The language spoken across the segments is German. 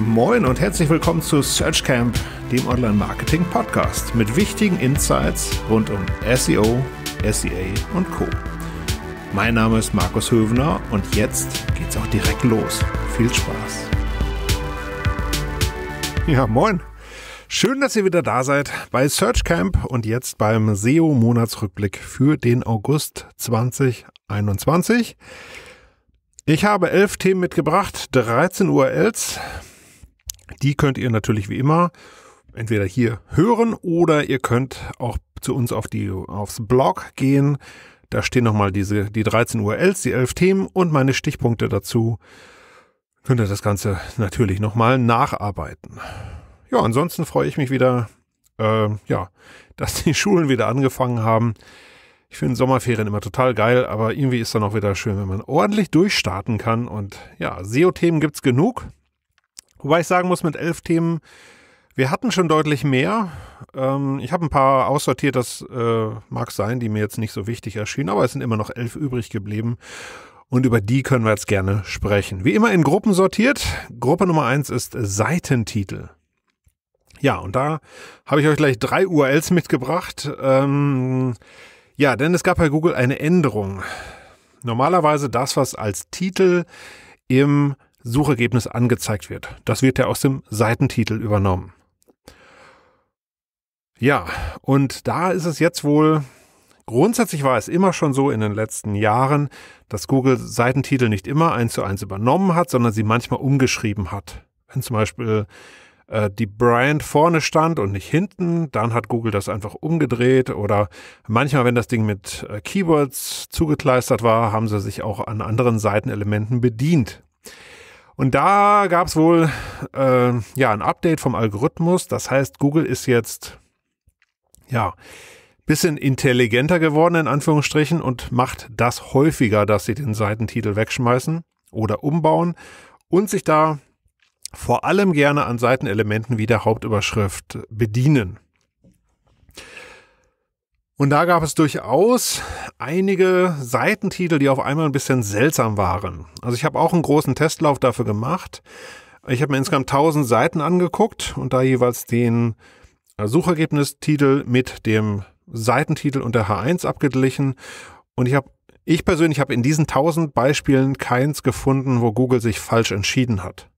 Moin und herzlich willkommen zu SearchCamp, dem Online-Marketing-Podcast mit wichtigen Insights rund um SEO, SEA und Co. Mein Name ist Markus Hövener und jetzt geht's auch direkt los. Viel Spaß. Ja, moin. Schön, dass ihr wieder da seid bei SearchCamp und jetzt beim SEO-Monatsrückblick für den August 2021. Ich habe elf Themen mitgebracht, 13 URLs, die könnt ihr natürlich wie immer entweder hier hören oder ihr könnt auch zu uns auf die, aufs Blog gehen. Da stehen nochmal diese, die 13 URLs, die 11 Themen und meine Stichpunkte dazu. Könnt ihr das Ganze natürlich nochmal nacharbeiten. Ja, ansonsten freue ich mich wieder, äh, ja, dass die Schulen wieder angefangen haben. Ich finde Sommerferien immer total geil, aber irgendwie ist dann auch wieder schön, wenn man ordentlich durchstarten kann. Und ja, SEO-Themen gibt es genug. Wobei ich sagen muss, mit elf Themen, wir hatten schon deutlich mehr. Ähm, ich habe ein paar aussortiert, das äh, mag sein, die mir jetzt nicht so wichtig erschienen, aber es sind immer noch elf übrig geblieben. Und über die können wir jetzt gerne sprechen. Wie immer in Gruppen sortiert. Gruppe Nummer eins ist Seitentitel. Ja, und da habe ich euch gleich drei URLs mitgebracht. Ähm, ja, denn es gab bei Google eine Änderung. Normalerweise das, was als Titel im Suchergebnis angezeigt wird. Das wird ja aus dem Seitentitel übernommen. Ja, und da ist es jetzt wohl, grundsätzlich war es immer schon so in den letzten Jahren, dass Google Seitentitel nicht immer eins zu eins übernommen hat, sondern sie manchmal umgeschrieben hat. Wenn zum Beispiel äh, die Brand vorne stand und nicht hinten, dann hat Google das einfach umgedreht oder manchmal, wenn das Ding mit äh, Keywords zugekleistert war, haben sie sich auch an anderen Seitenelementen bedient. Und da gab es wohl äh, ja ein Update vom Algorithmus. Das heißt, Google ist jetzt ja bisschen intelligenter geworden in Anführungsstrichen und macht das häufiger, dass sie den Seitentitel wegschmeißen oder umbauen und sich da vor allem gerne an Seitenelementen wie der Hauptüberschrift bedienen. Und da gab es durchaus einige Seitentitel, die auf einmal ein bisschen seltsam waren. Also ich habe auch einen großen Testlauf dafür gemacht. Ich habe mir insgesamt 1000 Seiten angeguckt und da jeweils den Suchergebnistitel mit dem Seitentitel und der H1 abgeglichen. Und ich hab, ich persönlich habe in diesen 1000 Beispielen keins gefunden, wo Google sich falsch entschieden hat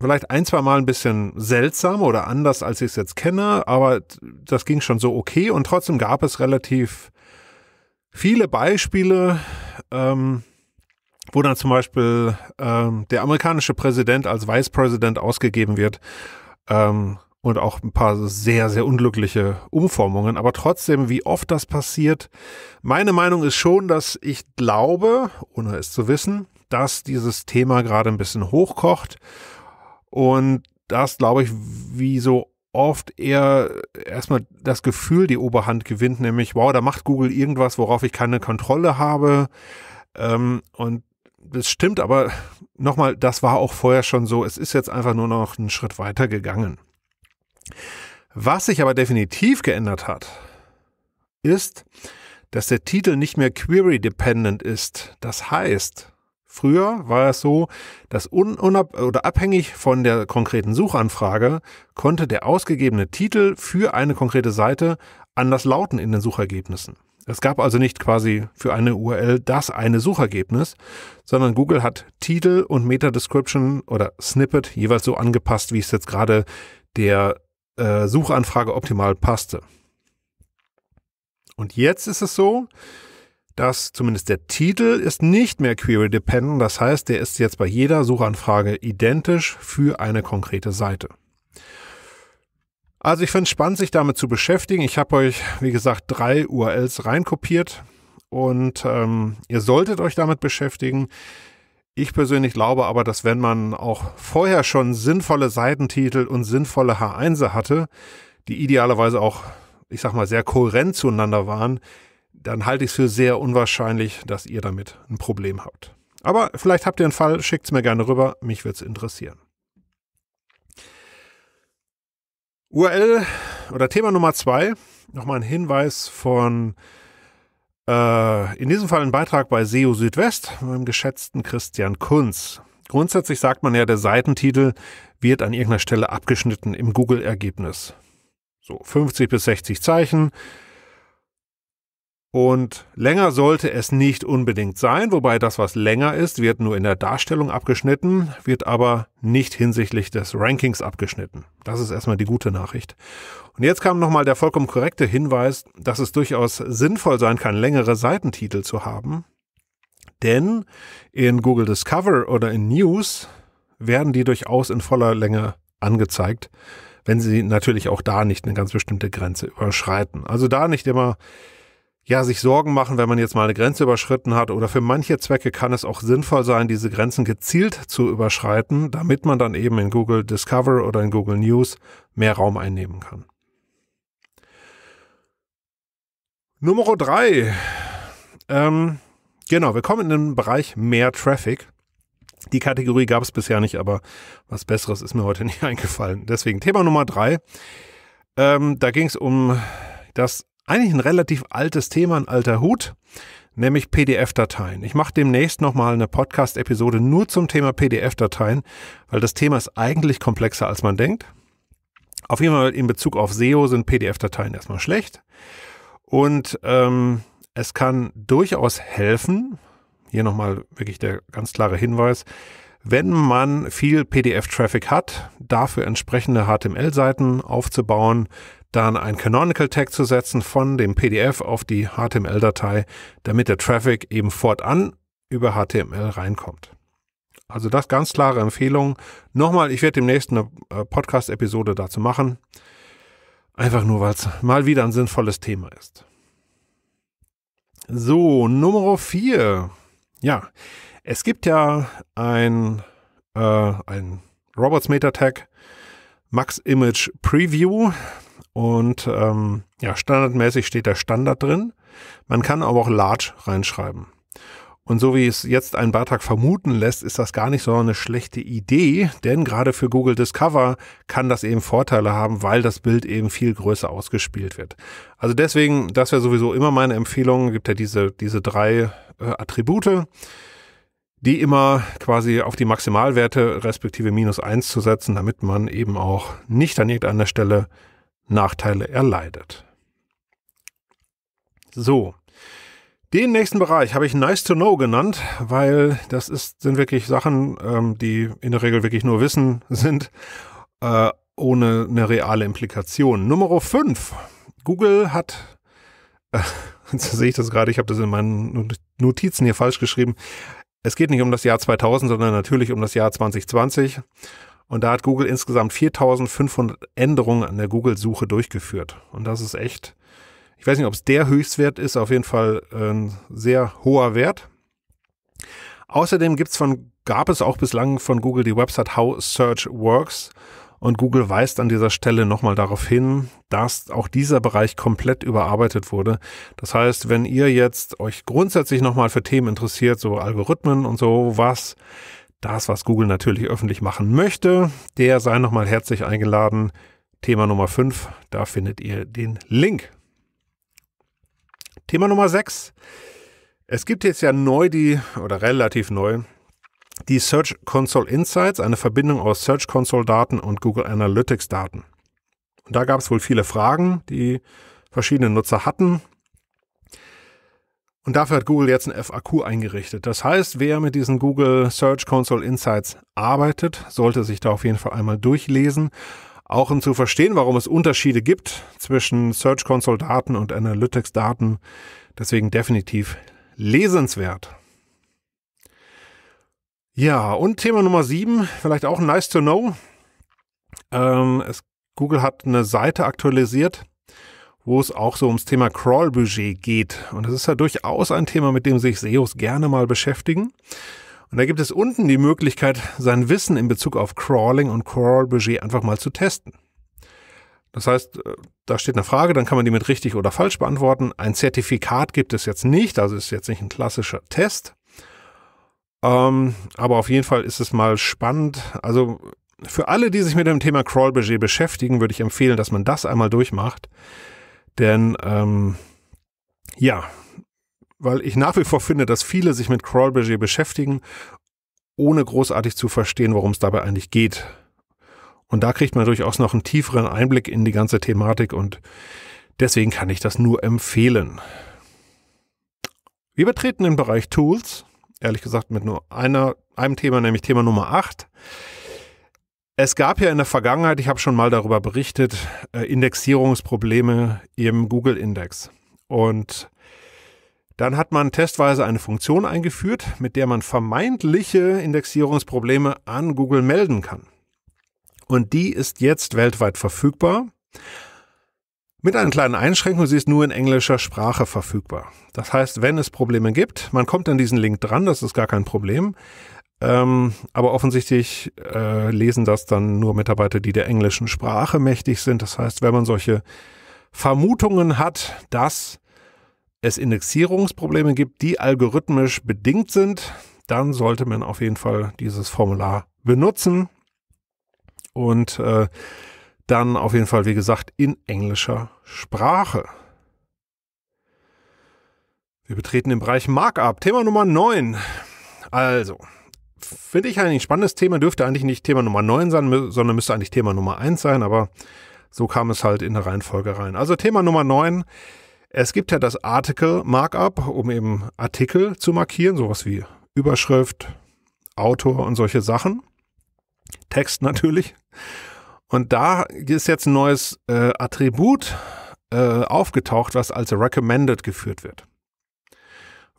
vielleicht ein, zwei Mal ein bisschen seltsam oder anders, als ich es jetzt kenne, aber das ging schon so okay und trotzdem gab es relativ viele Beispiele, ähm, wo dann zum Beispiel ähm, der amerikanische Präsident als Vice President ausgegeben wird ähm, und auch ein paar sehr, sehr unglückliche Umformungen. Aber trotzdem, wie oft das passiert, meine Meinung ist schon, dass ich glaube, ohne es zu wissen, dass dieses Thema gerade ein bisschen hochkocht und das, glaube ich, wie so oft eher erstmal das Gefühl die Oberhand gewinnt, nämlich, wow, da macht Google irgendwas, worauf ich keine Kontrolle habe. Ähm, und das stimmt, aber nochmal, das war auch vorher schon so. Es ist jetzt einfach nur noch einen Schritt weiter gegangen. Was sich aber definitiv geändert hat, ist, dass der Titel nicht mehr query-dependent ist. Das heißt, Früher war es so, dass un oder abhängig von der konkreten Suchanfrage konnte der ausgegebene Titel für eine konkrete Seite anders lauten in den Suchergebnissen. Es gab also nicht quasi für eine URL das eine Suchergebnis, sondern Google hat Titel und Meta-Description oder Snippet jeweils so angepasst, wie es jetzt gerade der äh, Suchanfrage optimal passte. Und jetzt ist es so, dass zumindest der Titel ist nicht mehr query dependent, das heißt, der ist jetzt bei jeder Suchanfrage identisch für eine konkrete Seite. Also ich finde es spannend, sich damit zu beschäftigen. Ich habe euch, wie gesagt, drei URLs reinkopiert und ähm, ihr solltet euch damit beschäftigen. Ich persönlich glaube aber, dass wenn man auch vorher schon sinnvolle Seitentitel und sinnvolle H1 hatte, die idealerweise auch, ich sag mal, sehr kohärent zueinander waren, dann halte ich es für sehr unwahrscheinlich, dass ihr damit ein Problem habt. Aber vielleicht habt ihr einen Fall, schickt es mir gerne rüber, mich würde es interessieren. URL oder Thema Nummer zwei, nochmal ein Hinweis von, äh, in diesem Fall ein Beitrag bei SEO Südwest, meinem geschätzten Christian Kunz. Grundsätzlich sagt man ja, der Seitentitel wird an irgendeiner Stelle abgeschnitten im Google-Ergebnis. So 50 bis 60 Zeichen, und länger sollte es nicht unbedingt sein, wobei das, was länger ist, wird nur in der Darstellung abgeschnitten, wird aber nicht hinsichtlich des Rankings abgeschnitten. Das ist erstmal die gute Nachricht. Und jetzt kam nochmal der vollkommen korrekte Hinweis, dass es durchaus sinnvoll sein kann, längere Seitentitel zu haben. Denn in Google Discover oder in News werden die durchaus in voller Länge angezeigt, wenn sie natürlich auch da nicht eine ganz bestimmte Grenze überschreiten. Also da nicht immer ja, sich Sorgen machen, wenn man jetzt mal eine Grenze überschritten hat oder für manche Zwecke kann es auch sinnvoll sein, diese Grenzen gezielt zu überschreiten, damit man dann eben in Google Discover oder in Google News mehr Raum einnehmen kann. Nummer drei. Ähm, genau, wir kommen in den Bereich mehr Traffic. Die Kategorie gab es bisher nicht, aber was Besseres ist mir heute nicht eingefallen. Deswegen Thema Nummer drei. Ähm, da ging es um das eigentlich ein relativ altes Thema, ein alter Hut, nämlich PDF-Dateien. Ich mache demnächst nochmal eine Podcast-Episode nur zum Thema PDF-Dateien, weil das Thema ist eigentlich komplexer, als man denkt. Auf jeden Fall in Bezug auf SEO sind PDF-Dateien erstmal schlecht. Und ähm, es kann durchaus helfen, hier nochmal wirklich der ganz klare Hinweis, wenn man viel PDF-Traffic hat, dafür entsprechende HTML-Seiten aufzubauen, dann ein Canonical Tag zu setzen von dem PDF auf die HTML-Datei, damit der Traffic eben fortan über HTML reinkommt. Also das ganz klare Empfehlung. Nochmal, ich werde demnächst eine äh, Podcast-Episode dazu machen. Einfach nur, weil es mal wieder ein sinnvolles Thema ist. So, Nummer vier. Ja, es gibt ja ein, äh, ein Robots Meta Tag Max Image Preview. Und ähm, ja, standardmäßig steht der Standard drin. Man kann aber auch Large reinschreiben. Und so wie es jetzt ein Beitrag vermuten lässt, ist das gar nicht so eine schlechte Idee, denn gerade für Google Discover kann das eben Vorteile haben, weil das Bild eben viel größer ausgespielt wird. Also deswegen, das wäre sowieso immer meine Empfehlung, gibt ja diese, diese drei äh, Attribute, die immer quasi auf die Maximalwerte respektive minus eins zu setzen, damit man eben auch nicht an irgendeiner Stelle Nachteile erleidet. So. Den nächsten Bereich habe ich Nice to Know genannt, weil das ist, sind wirklich Sachen, ähm, die in der Regel wirklich nur Wissen sind, äh, ohne eine reale Implikation. Nummer 5. Google hat, äh, jetzt sehe ich das gerade, ich habe das in meinen Notizen hier falsch geschrieben. Es geht nicht um das Jahr 2000, sondern natürlich um das Jahr 2020. Und da hat Google insgesamt 4500 Änderungen an der Google-Suche durchgeführt. Und das ist echt, ich weiß nicht, ob es der Höchstwert ist, auf jeden Fall äh, ein sehr hoher Wert. Außerdem gibt's von, gab es auch bislang von Google die Website How Search Works. Und Google weist an dieser Stelle nochmal darauf hin, dass auch dieser Bereich komplett überarbeitet wurde. Das heißt, wenn ihr jetzt euch grundsätzlich nochmal für Themen interessiert, so Algorithmen und so was, das, was Google natürlich öffentlich machen möchte, der sei nochmal herzlich eingeladen. Thema Nummer 5, da findet ihr den Link. Thema Nummer 6. Es gibt jetzt ja neu die, oder relativ neu, die Search Console Insights, eine Verbindung aus Search Console Daten und Google Analytics Daten. Und da gab es wohl viele Fragen, die verschiedene Nutzer hatten und dafür hat Google jetzt ein FAQ eingerichtet. Das heißt, wer mit diesen Google Search Console Insights arbeitet, sollte sich da auf jeden Fall einmal durchlesen. Auch um zu verstehen, warum es Unterschiede gibt zwischen Search Console Daten und Analytics Daten. Deswegen definitiv lesenswert. Ja, und Thema Nummer sieben, vielleicht auch nice to know. Ähm, es, Google hat eine Seite aktualisiert, wo es auch so ums Thema Crawl-Budget geht. Und das ist ja durchaus ein Thema, mit dem sich SEOs gerne mal beschäftigen. Und da gibt es unten die Möglichkeit, sein Wissen in Bezug auf Crawling und Crawl-Budget einfach mal zu testen. Das heißt, äh, da steht eine Frage, dann kann man die mit richtig oder falsch beantworten. Ein Zertifikat gibt es jetzt nicht, also ist jetzt nicht ein klassischer Test. Ähm, aber auf jeden Fall ist es mal spannend. Also für alle, die sich mit dem Thema Crawl-Budget beschäftigen, würde ich empfehlen, dass man das einmal durchmacht. Denn ähm, ja, weil ich nach wie vor finde, dass viele sich mit crawl Crawlbudget beschäftigen, ohne großartig zu verstehen, worum es dabei eigentlich geht. Und da kriegt man durchaus noch einen tieferen Einblick in die ganze Thematik und deswegen kann ich das nur empfehlen. Wir betreten den Bereich Tools, ehrlich gesagt mit nur einer, einem Thema, nämlich Thema Nummer 8. Es gab ja in der Vergangenheit, ich habe schon mal darüber berichtet, äh, Indexierungsprobleme im Google-Index. Und dann hat man testweise eine Funktion eingeführt, mit der man vermeintliche Indexierungsprobleme an Google melden kann. Und die ist jetzt weltweit verfügbar. Mit einer kleinen Einschränkung, sie ist nur in englischer Sprache verfügbar. Das heißt, wenn es Probleme gibt, man kommt an diesen Link dran, das ist gar kein Problem. Ähm, aber offensichtlich äh, lesen das dann nur Mitarbeiter, die der englischen Sprache mächtig sind. Das heißt, wenn man solche Vermutungen hat, dass es Indexierungsprobleme gibt, die algorithmisch bedingt sind, dann sollte man auf jeden Fall dieses Formular benutzen und äh, dann auf jeden Fall, wie gesagt, in englischer Sprache. Wir betreten den Bereich Markup. Thema Nummer 9. Also, finde ich eigentlich ein spannendes Thema. Dürfte eigentlich nicht Thema Nummer 9 sein, sondern müsste eigentlich Thema Nummer 1 sein, aber so kam es halt in der Reihenfolge rein. Also Thema Nummer 9. Es gibt ja das Article Markup, um eben Artikel zu markieren, sowas wie Überschrift, Autor und solche Sachen. Text natürlich. Und da ist jetzt ein neues äh, Attribut äh, aufgetaucht, was als Recommended geführt wird.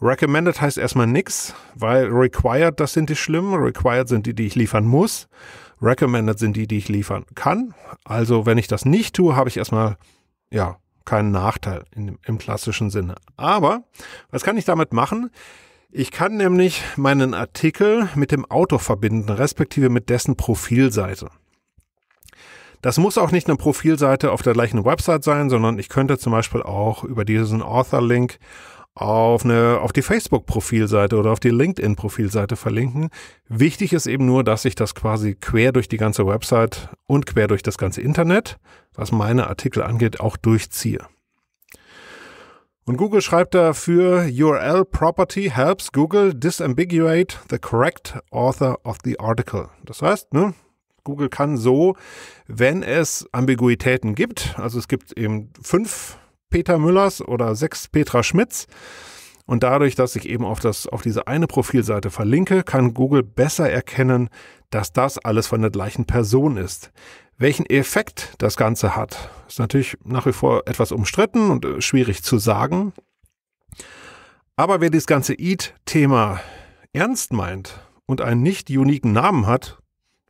Recommended heißt erstmal nichts, weil required, das sind die schlimmen. Required sind die, die ich liefern muss. Recommended sind die, die ich liefern kann. Also wenn ich das nicht tue, habe ich erstmal, ja, keinen Nachteil in, im klassischen Sinne. Aber was kann ich damit machen? Ich kann nämlich meinen Artikel mit dem Autor verbinden, respektive mit dessen Profilseite. Das muss auch nicht eine Profilseite auf der gleichen Website sein, sondern ich könnte zum Beispiel auch über diesen Author-Link auf, eine, auf die Facebook-Profilseite oder auf die LinkedIn-Profilseite verlinken. Wichtig ist eben nur, dass ich das quasi quer durch die ganze Website und quer durch das ganze Internet, was meine Artikel angeht, auch durchziehe. Und Google schreibt dafür, URL Property helps Google disambiguate the correct author of the article. Das heißt, ne, Google kann so, wenn es Ambiguitäten gibt, also es gibt eben fünf Peter Müllers oder sechs Petra Schmitz. Und dadurch, dass ich eben auf, das, auf diese eine Profilseite verlinke, kann Google besser erkennen, dass das alles von der gleichen Person ist. Welchen Effekt das Ganze hat, ist natürlich nach wie vor etwas umstritten und äh, schwierig zu sagen. Aber wer das ganze EAT-Thema ernst meint und einen nicht uniken Namen hat,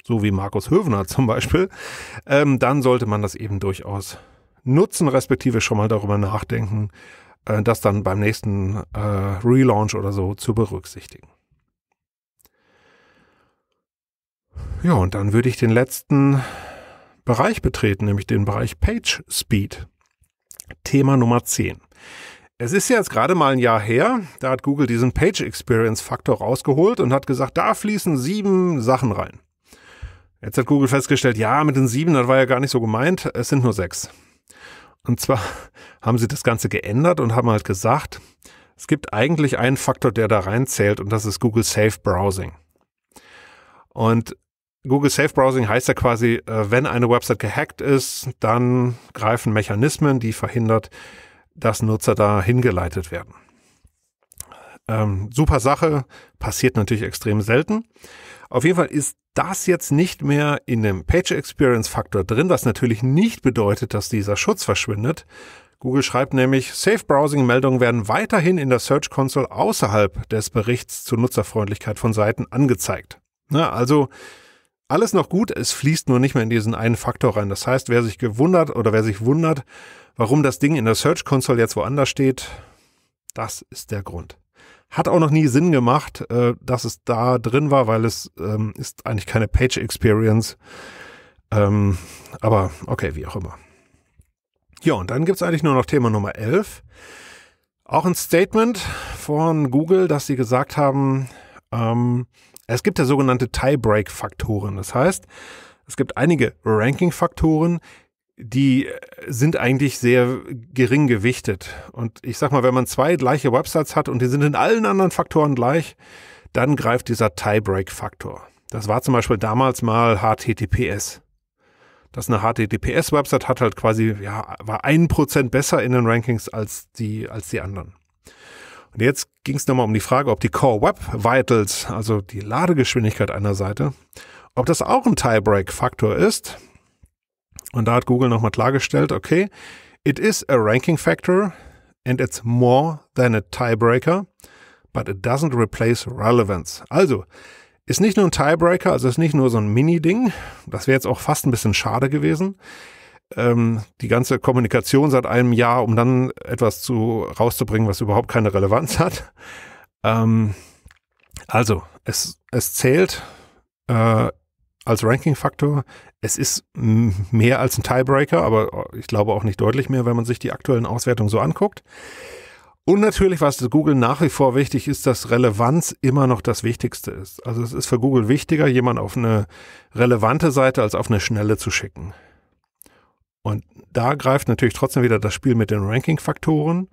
so wie Markus Hövener zum Beispiel, ähm, dann sollte man das eben durchaus nutzen, respektive schon mal darüber nachdenken, äh, das dann beim nächsten äh, Relaunch oder so zu berücksichtigen. Ja, und dann würde ich den letzten Bereich betreten, nämlich den Bereich Page Speed. Thema Nummer 10. Es ist jetzt gerade mal ein Jahr her, da hat Google diesen Page Experience Faktor rausgeholt und hat gesagt, da fließen sieben Sachen rein. Jetzt hat Google festgestellt, ja, mit den sieben, das war ja gar nicht so gemeint, es sind nur sechs. Und zwar haben sie das Ganze geändert und haben halt gesagt, es gibt eigentlich einen Faktor, der da reinzählt und das ist Google Safe Browsing. Und Google Safe Browsing heißt ja quasi, äh, wenn eine Website gehackt ist, dann greifen Mechanismen, die verhindert, dass Nutzer da hingeleitet werden. Ähm, super Sache, passiert natürlich extrem selten. Auf jeden Fall ist das jetzt nicht mehr in dem Page Experience Faktor drin, was natürlich nicht bedeutet, dass dieser Schutz verschwindet. Google schreibt nämlich, Safe Browsing Meldungen werden weiterhin in der Search Console außerhalb des Berichts zur Nutzerfreundlichkeit von Seiten angezeigt. Na, also alles noch gut, es fließt nur nicht mehr in diesen einen Faktor rein. Das heißt, wer sich gewundert oder wer sich wundert, warum das Ding in der Search Console jetzt woanders steht, das ist der Grund. Hat auch noch nie Sinn gemacht, äh, dass es da drin war, weil es ähm, ist eigentlich keine Page Experience. Ähm, aber okay, wie auch immer. Ja, und dann gibt es eigentlich nur noch Thema Nummer 11. Auch ein Statement von Google, dass sie gesagt haben, ähm, es gibt ja sogenannte Tiebreak-Faktoren. Das heißt, es gibt einige Ranking-Faktoren, die äh, sind eigentlich sehr gering gewichtet. Und ich sag mal, wenn man zwei gleiche Websites hat und die sind in allen anderen Faktoren gleich, dann greift dieser Tiebreak-Faktor. Das war zum Beispiel damals mal HTTPS. Dass eine HTTPS-Website hat halt quasi, ja, war ein Prozent besser in den Rankings als die, als die anderen. Und jetzt ging es nochmal um die Frage, ob die Core Web Vitals, also die Ladegeschwindigkeit einer Seite, ob das auch ein Tiebreak-Faktor ist. Und da hat Google nochmal klargestellt, okay, it is a ranking factor and it's more than a tiebreaker, but it doesn't replace relevance. Also, ist nicht nur ein Tiebreaker, also ist nicht nur so ein Mini-Ding. Das wäre jetzt auch fast ein bisschen schade gewesen. Ähm, die ganze Kommunikation seit einem Jahr, um dann etwas zu rauszubringen, was überhaupt keine Relevanz hat. Ähm, also, es, es zählt. Äh, als Ranking-Faktor. Es ist mehr als ein Tiebreaker, aber äh, ich glaube auch nicht deutlich mehr, wenn man sich die aktuellen Auswertungen so anguckt. Und natürlich, was Google nach wie vor wichtig ist, dass Relevanz immer noch das Wichtigste ist. Also es ist für Google wichtiger, jemanden auf eine relevante Seite als auf eine schnelle zu schicken. Und da greift natürlich trotzdem wieder das Spiel mit den Ranking-Faktoren.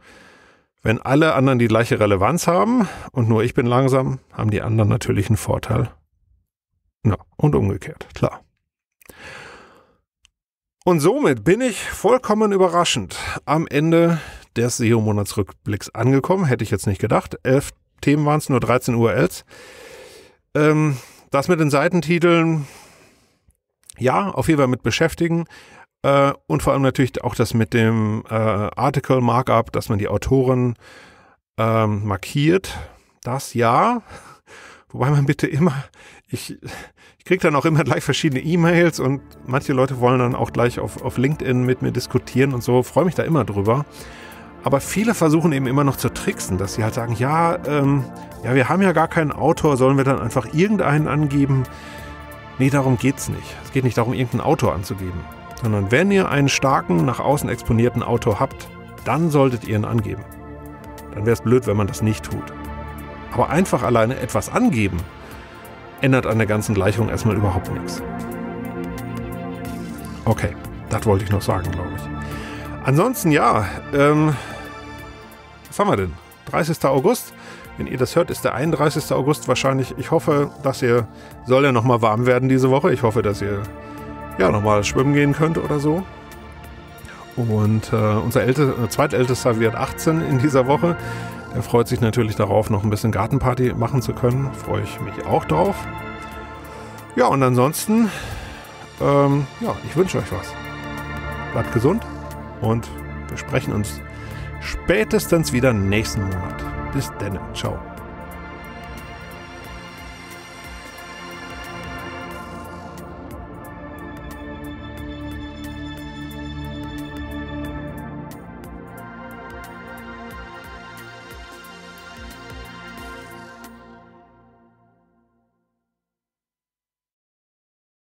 Wenn alle anderen die gleiche Relevanz haben und nur ich bin langsam, haben die anderen natürlich einen Vorteil. Ja, und umgekehrt, klar. Und somit bin ich vollkommen überraschend am Ende des SEO-Monatsrückblicks angekommen. Hätte ich jetzt nicht gedacht. Elf Themen waren es, nur 13 URLs. Ähm, das mit den Seitentiteln, ja, auf jeden Fall mit beschäftigen. Äh, und vor allem natürlich auch das mit dem äh, Article Markup, dass man die Autoren ähm, markiert. Das ja. Wobei man bitte immer ich, ich kriege dann auch immer gleich verschiedene E-Mails und manche Leute wollen dann auch gleich auf, auf LinkedIn mit mir diskutieren und so, freue mich da immer drüber. Aber viele versuchen eben immer noch zu tricksen, dass sie halt sagen, ja, ähm, ja, wir haben ja gar keinen Autor, sollen wir dann einfach irgendeinen angeben? Nee, darum geht's nicht. Es geht nicht darum, irgendeinen Autor anzugeben. Sondern wenn ihr einen starken, nach außen exponierten Autor habt, dann solltet ihr ihn angeben. Dann wäre es blöd, wenn man das nicht tut. Aber einfach alleine etwas angeben, ändert an der ganzen Gleichung erstmal überhaupt nichts. Okay, das wollte ich noch sagen, glaube ich. Ansonsten ja, ähm, was haben wir denn? 30. August. Wenn ihr das hört, ist der 31. August wahrscheinlich. Ich hoffe, dass ihr, soll ja nochmal warm werden diese Woche. Ich hoffe, dass ihr ja nochmal schwimmen gehen könnt oder so. Und äh, unser ältester, zweitältester wird 18 in dieser Woche. Er freut sich natürlich darauf, noch ein bisschen Gartenparty machen zu können. Freue ich mich auch drauf. Ja, und ansonsten, ähm, ja, ich wünsche euch was. Bleibt gesund und wir sprechen uns spätestens wieder nächsten Monat. Bis dann. Ciao.